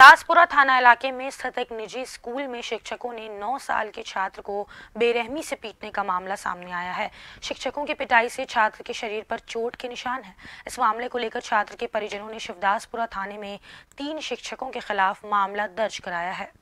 दासपुरा थाना इलाके में स्थित एक निजी स्कूल में शिक्षकों ने 9 साल के छात्र को बेरहमी से पीटने का मामला सामने आया है शिक्षकों की पिटाई से छात्र के शरीर पर चोट के निशान है इस मामले को लेकर छात्र के परिजनों ने शिवदासपुरा थाने में तीन शिक्षकों के खिलाफ मामला दर्ज कराया है